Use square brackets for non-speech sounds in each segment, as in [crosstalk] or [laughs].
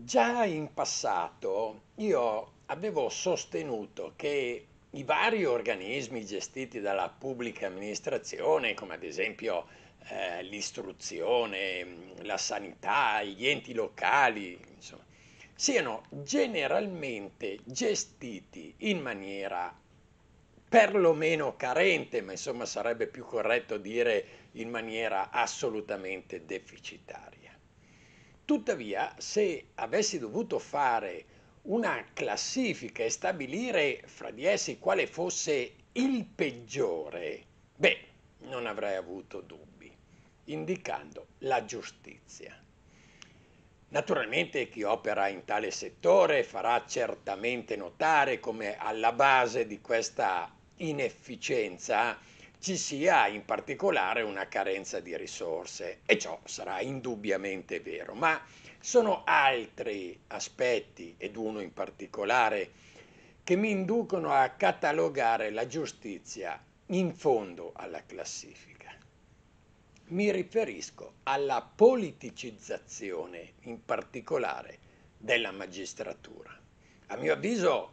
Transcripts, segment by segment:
Già in passato io avevo sostenuto che i vari organismi gestiti dalla pubblica amministrazione, come ad esempio eh, l'istruzione, la sanità, gli enti locali, insomma, siano generalmente gestiti in maniera perlomeno carente, ma insomma sarebbe più corretto dire in maniera assolutamente deficitaria. Tuttavia, se avessi dovuto fare una classifica e stabilire fra di essi quale fosse il peggiore, beh, non avrei avuto dubbi, indicando la giustizia. Naturalmente chi opera in tale settore farà certamente notare come alla base di questa inefficienza ci sia in particolare una carenza di risorse e ciò sarà indubbiamente vero, ma sono altri aspetti, ed uno in particolare, che mi inducono a catalogare la giustizia in fondo alla classifica. Mi riferisco alla politicizzazione in particolare della magistratura. A mio avviso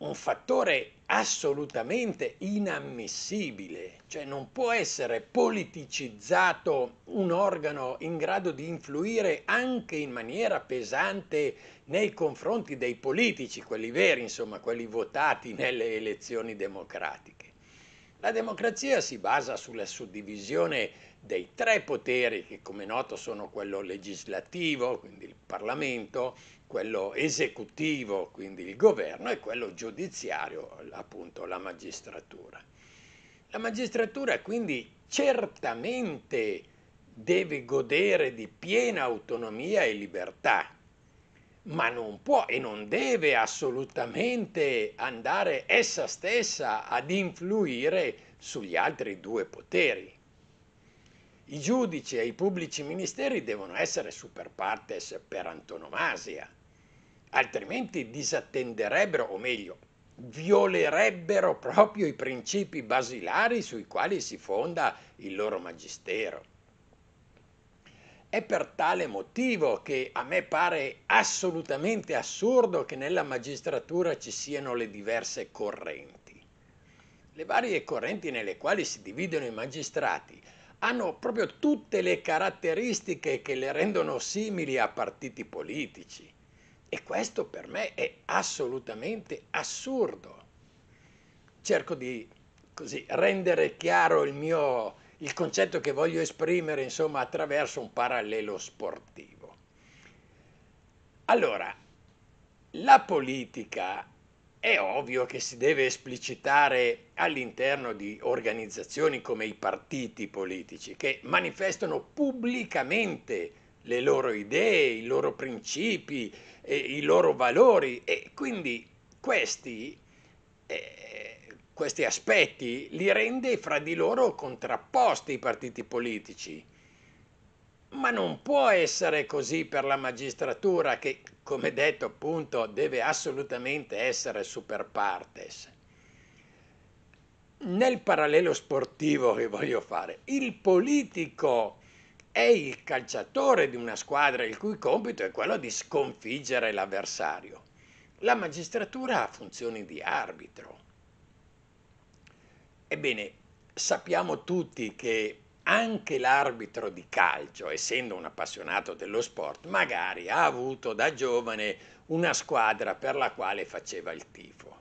un fattore assolutamente inammissibile, cioè non può essere politicizzato un organo in grado di influire anche in maniera pesante nei confronti dei politici, quelli veri, insomma, quelli votati nelle elezioni democratiche. La democrazia si basa sulla suddivisione dei tre poteri che come noto sono quello legislativo, quindi il Parlamento, quello esecutivo, quindi il governo, e quello giudiziario, appunto la magistratura. La magistratura quindi certamente deve godere di piena autonomia e libertà, ma non può e non deve assolutamente andare essa stessa ad influire sugli altri due poteri. I giudici e i pubblici ministeri devono essere super partes per antonomasia altrimenti disattenderebbero, o meglio, violerebbero proprio i principi basilari sui quali si fonda il loro magistero. È per tale motivo che a me pare assolutamente assurdo che nella magistratura ci siano le diverse correnti. Le varie correnti nelle quali si dividono i magistrati hanno proprio tutte le caratteristiche che le rendono simili a partiti politici. E questo per me è assolutamente assurdo. Cerco di così, rendere chiaro il, mio, il concetto che voglio esprimere, insomma, attraverso un parallelo sportivo. Allora, la politica è ovvio che si deve esplicitare all'interno di organizzazioni come i partiti politici che manifestano pubblicamente le loro idee, i loro principi, eh, i loro valori e quindi questi, eh, questi aspetti li rende fra di loro contrapposti i partiti politici. Ma non può essere così per la magistratura che, come detto appunto, deve assolutamente essere super partes. Nel parallelo sportivo che voglio fare, il politico è il calciatore di una squadra il cui compito è quello di sconfiggere l'avversario. La magistratura ha funzioni di arbitro. Ebbene, sappiamo tutti che anche l'arbitro di calcio, essendo un appassionato dello sport, magari ha avuto da giovane una squadra per la quale faceva il tifo.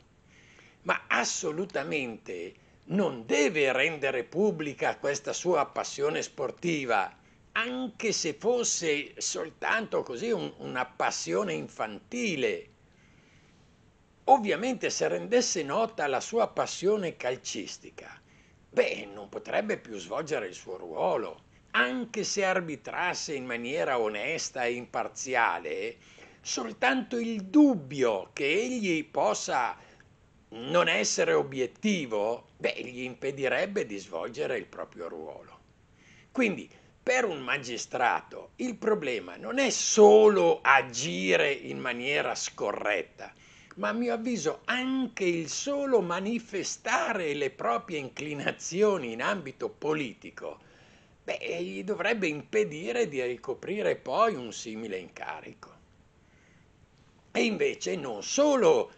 Ma assolutamente non deve rendere pubblica questa sua passione sportiva anche se fosse soltanto così un, una passione infantile, ovviamente se rendesse nota la sua passione calcistica, beh, non potrebbe più svolgere il suo ruolo. Anche se arbitrasse in maniera onesta e imparziale, soltanto il dubbio che egli possa non essere obiettivo, beh, gli impedirebbe di svolgere il proprio ruolo. Quindi per un magistrato il problema non è solo agire in maniera scorretta, ma a mio avviso anche il solo manifestare le proprie inclinazioni in ambito politico, beh, gli dovrebbe impedire di ricoprire poi un simile incarico. E invece non solo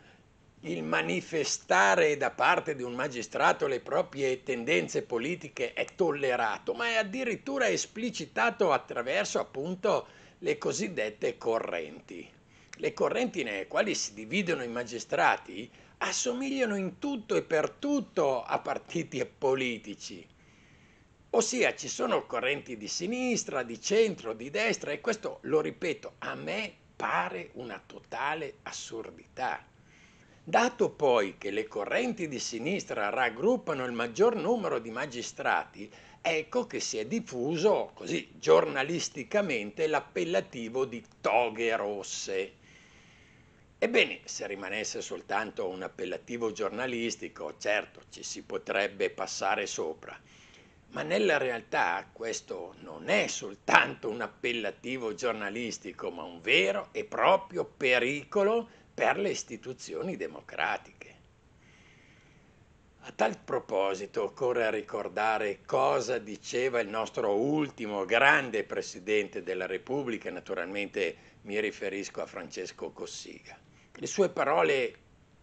il manifestare da parte di un magistrato le proprie tendenze politiche è tollerato, ma è addirittura esplicitato attraverso appunto le cosiddette correnti. Le correnti nelle quali si dividono i magistrati assomigliano in tutto e per tutto a partiti politici. Ossia ci sono correnti di sinistra, di centro, di destra e questo, lo ripeto, a me pare una totale assurdità Dato poi che le correnti di sinistra raggruppano il maggior numero di magistrati, ecco che si è diffuso, così giornalisticamente, l'appellativo di toghe rosse. Ebbene, se rimanesse soltanto un appellativo giornalistico, certo ci si potrebbe passare sopra, ma nella realtà questo non è soltanto un appellativo giornalistico, ma un vero e proprio pericolo per le istituzioni democratiche. A tal proposito occorre ricordare cosa diceva il nostro ultimo grande Presidente della Repubblica, naturalmente mi riferisco a Francesco Cossiga. Le sue parole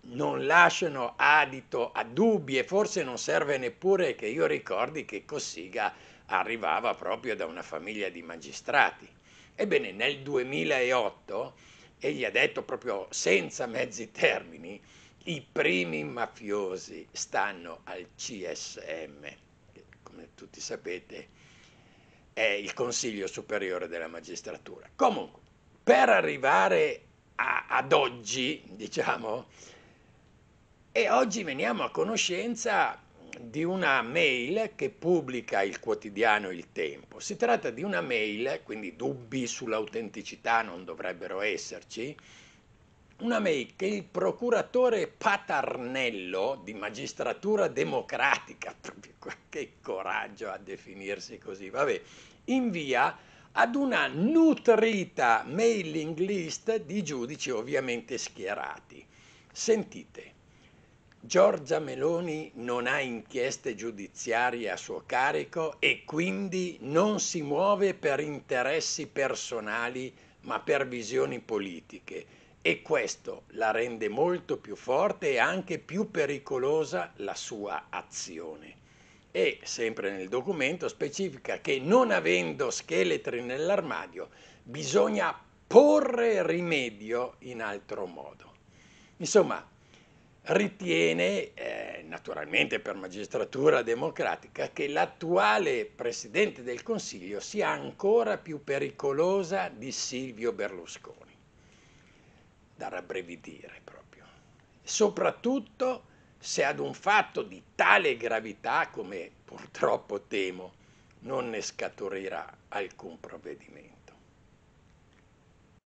non lasciano adito a dubbi e forse non serve neppure che io ricordi che Cossiga arrivava proprio da una famiglia di magistrati. Ebbene, nel 2008 e gli ha detto proprio senza mezzi termini, i primi mafiosi stanno al CSM, che come tutti sapete è il Consiglio Superiore della Magistratura. Comunque, per arrivare a, ad oggi, diciamo, e oggi veniamo a conoscenza di una mail che pubblica il quotidiano Il Tempo. Si tratta di una mail, quindi dubbi sull'autenticità non dovrebbero esserci, una mail che il procuratore Paternello di magistratura democratica, [laughs] proprio che coraggio a definirsi così, vabbè, invia ad una nutrita mailing list di giudici ovviamente schierati. Sentite. Giorgia Meloni non ha inchieste giudiziarie a suo carico e quindi non si muove per interessi personali ma per visioni politiche e questo la rende molto più forte e anche più pericolosa la sua azione. E sempre nel documento specifica che non avendo scheletri nell'armadio bisogna porre rimedio in altro modo. Insomma, ritiene, eh, naturalmente per magistratura democratica, che l'attuale Presidente del Consiglio sia ancora più pericolosa di Silvio Berlusconi. Da rabbrividire proprio. Soprattutto se ad un fatto di tale gravità, come purtroppo temo, non ne scaturirà alcun provvedimento.